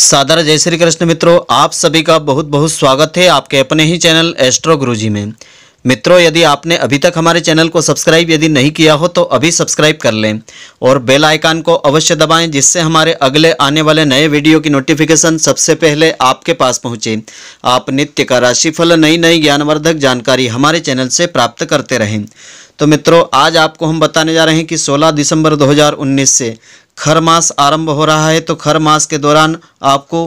सादर जय श्री कृष्ण मित्रों आप सभी का बहुत बहुत स्वागत है आपके अपने ही चैनल एस्ट्रो गुरुजी में मित्रों यदि आपने अभी तक हमारे चैनल को सब्सक्राइब यदि नहीं किया हो तो अभी सब्सक्राइब कर लें और बेल आइकान को अवश्य दबाएं जिससे हमारे अगले आने वाले नए वीडियो की नोटिफिकेशन सबसे पहले आपके पास पहुंचे आप नित्य का राशिफल नई नई ज्ञानवर्धक जानकारी हमारे चैनल से प्राप्त करते रहें तो मित्रों आज आपको हम बताने जा रहे हैं कि 16 दिसंबर 2019 से खर मास आरंभ हो रहा है तो खर मास के दौरान आपको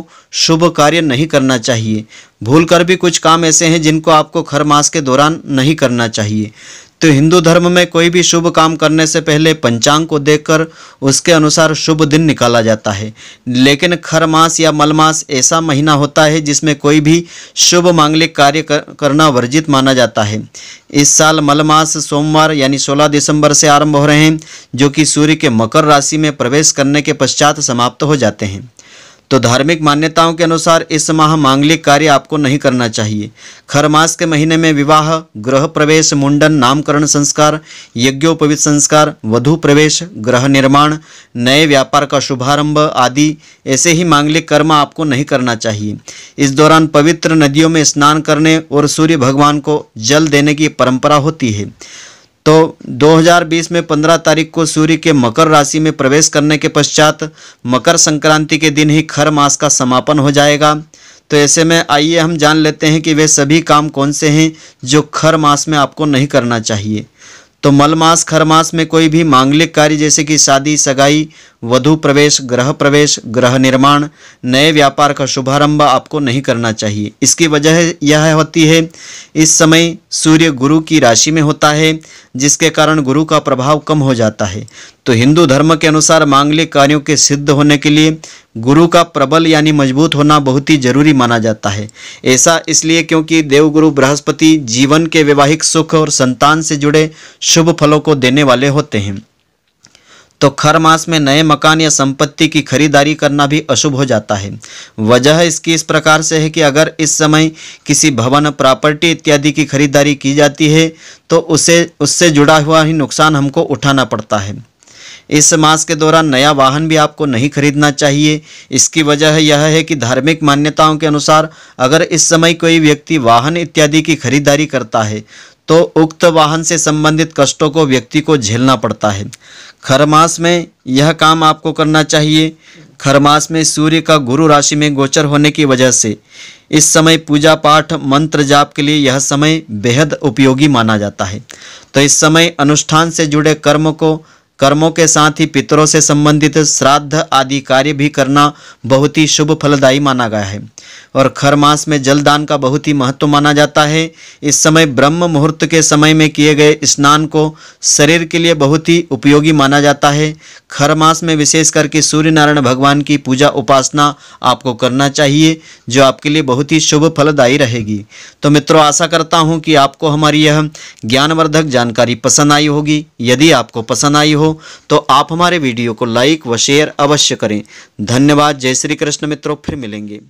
शुभ कार्य नहीं करना चाहिए भूल कर भी कुछ काम ऐसे हैं जिनको आपको खर मास के दौरान नहीं करना चाहिए तो हिंदू धर्म में कोई भी शुभ काम करने से पहले पंचांग को देखकर उसके अनुसार शुभ दिन निकाला जाता है लेकिन खर मास या मल मास ऐसा महीना होता है जिसमें कोई भी शुभ मांगलिक कार्य करना वर्जित माना जाता है इस साल मल मास सोमवार यानी 16 दिसंबर से आरंभ हो रहे हैं जो कि सूर्य के मकर राशि में प्रवेश करने के पश्चात समाप्त हो जाते हैं तो धार्मिक मान्यताओं के अनुसार इस माह मांगलिक कार्य आपको नहीं करना चाहिए खर मास के महीने में विवाह ग्रह प्रवेश मुंडन नामकरण संस्कार यज्ञोपवित संस्कार वधु प्रवेश ग्रह निर्माण नए व्यापार का शुभारंभ आदि ऐसे ही मांगलिक कर्म आपको नहीं करना चाहिए इस दौरान पवित्र नदियों में स्नान करने और सूर्य भगवान को जल देने की परंपरा होती है तो 2020 में 15 तारीख को सूर्य के मकर राशि में प्रवेश करने के पश्चात मकर संक्रांति के दिन ही खर मास का समापन हो जाएगा तो ऐसे में आइए हम जान लेते हैं कि वे सभी काम कौन से हैं जो खर मास में आपको नहीं करना चाहिए तो मल मास खर मास में कोई भी मांगलिक कार्य जैसे कि शादी सगाई वधु प्रवेश ग्रह प्रवेश ग्रह निर्माण नए व्यापार का शुभारंभ आपको नहीं करना चाहिए इसकी वजह यह होती है इस समय सूर्य गुरु की राशि में होता है जिसके कारण गुरु का प्रभाव कम हो जाता है तो हिंदू धर्म के अनुसार मांगलिक कार्यों के सिद्ध होने के लिए गुरु का प्रबल यानी मजबूत होना बहुत ही जरूरी माना जाता है ऐसा इसलिए क्योंकि देवगुरु बृहस्पति जीवन के वैवाहिक सुख और संतान से जुड़े शुभ फलों को देने वाले होते हैं तो खर मास में नए मकान या संपत्ति की खरीदारी करना भी अशुभ हो जाता है वजह इसकी इस प्रकार से है कि अगर इस समय किसी भवन प्रॉपर्टी इत्यादि की खरीदारी की जाती है तो उसे उससे जुड़ा हुआ ही नुकसान हमको उठाना पड़ता है इस मास के दौरान नया वाहन भी आपको नहीं खरीदना चाहिए इसकी वजह यह है कि धार्मिक मान्यताओं के अनुसार अगर इस समय कोई व्यक्ति वाहन इत्यादि की खरीदारी करता है तो उक्त वाहन से संबंधित कष्टों को व्यक्ति को झेलना पड़ता है खरमास में यह काम आपको करना चाहिए खरमास में सूर्य का गुरु राशि में गोचर होने की वजह से इस समय पूजा पाठ मंत्र जाप के लिए यह समय बेहद उपयोगी माना जाता है तो इस समय अनुष्ठान से जुड़े कर्म को कर्मों के साथ ही पितरों से संबंधित श्राद्ध आदि कार्य भी करना बहुत ही शुभ फलदायी माना गया है और खर मास में जलदान का बहुत ही महत्व माना जाता है इस समय ब्रह्म मुहूर्त के समय में किए गए स्नान को शरीर के लिए बहुत ही उपयोगी माना जाता है खर मास में विशेष करके सूर्य नारायण भगवान की पूजा उपासना आपको करना चाहिए जो आपके लिए बहुत ही शुभ फलदायी रहेगी तो मित्रों आशा करता हूँ कि आपको हमारी यह ज्ञानवर्धक जानकारी पसंद आई होगी यदि आपको पसंद आई हो तो आप हमारे वीडियो को लाइक व शेयर अवश्य करें धन्यवाद जय श्री कृष्ण मित्रों फिर मिलेंगे